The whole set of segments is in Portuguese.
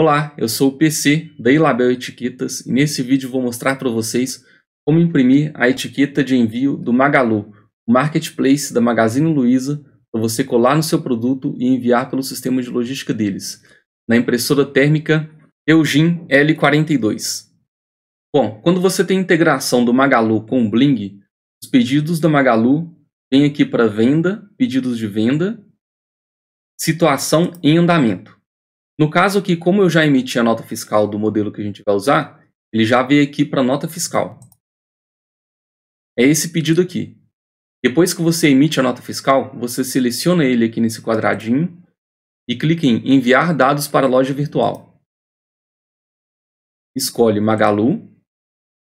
Olá, eu sou o PC da Ilabel Etiquetas e nesse vídeo vou mostrar para vocês como imprimir a etiqueta de envio do Magalu, o marketplace da Magazine Luiza, para você colar no seu produto e enviar pelo sistema de logística deles, na impressora térmica Eugin L42. Bom, quando você tem integração do Magalu com o Bling, os pedidos da Magalu vêm aqui para venda, pedidos de venda, situação em andamento. No caso aqui, como eu já emiti a nota fiscal do modelo que a gente vai usar, ele já veio aqui para a nota fiscal. É esse pedido aqui. Depois que você emite a nota fiscal, você seleciona ele aqui nesse quadradinho e clica em enviar dados para a loja virtual. Escolhe Magalu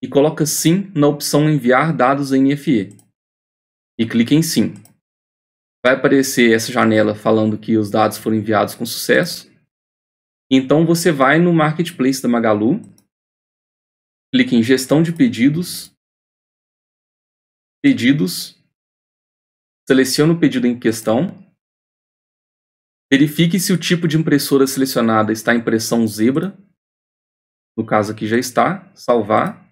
e coloca sim na opção enviar dados NFE. E clica em sim. Vai aparecer essa janela falando que os dados foram enviados com sucesso então você vai no marketplace da Magalu, clica em gestão de pedidos, pedidos, seleciona o pedido em questão, verifique se o tipo de impressora selecionada está impressão zebra, no caso aqui já está, salvar,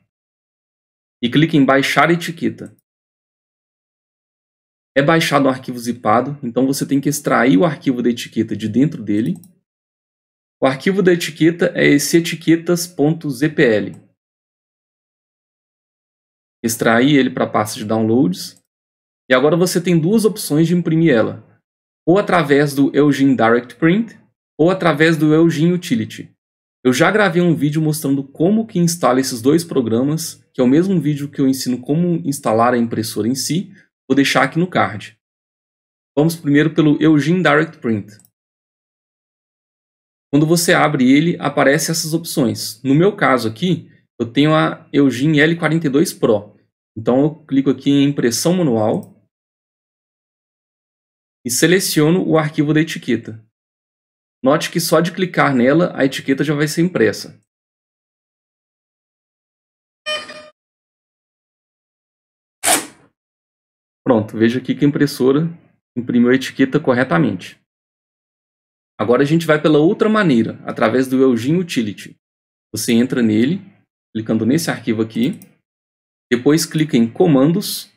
e clique em baixar etiqueta. É baixado um arquivo zipado, então você tem que extrair o arquivo da etiqueta de dentro dele o arquivo da etiqueta é esse etiquetas.zpl. Extrair ele para a pasta de downloads. E agora você tem duas opções de imprimir ela. Ou através do Eugene Direct Print, ou através do Eugene Utility. Eu já gravei um vídeo mostrando como que instala esses dois programas, que é o mesmo vídeo que eu ensino como instalar a impressora em si, vou deixar aqui no card. Vamos primeiro pelo Eugene Direct Print. Quando você abre ele, aparecem essas opções. No meu caso aqui, eu tenho a Eugene L42 Pro. Então eu clico aqui em impressão manual e seleciono o arquivo da etiqueta. Note que só de clicar nela, a etiqueta já vai ser impressa. Pronto, veja aqui que a impressora imprimiu a etiqueta corretamente. Agora a gente vai pela outra maneira, através do Elgin Utility. Você entra nele, clicando nesse arquivo aqui, depois clica em Comandos,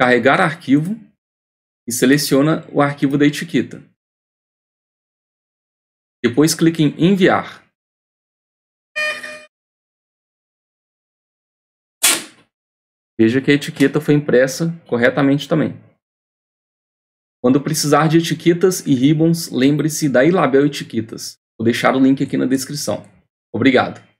Carregar Arquivo e seleciona o arquivo da etiqueta. Depois clique em Enviar. Veja que a etiqueta foi impressa corretamente também. Quando precisar de etiquetas e ribbons, lembre-se da Ilabel Etiquetas. Vou deixar o link aqui na descrição. Obrigado!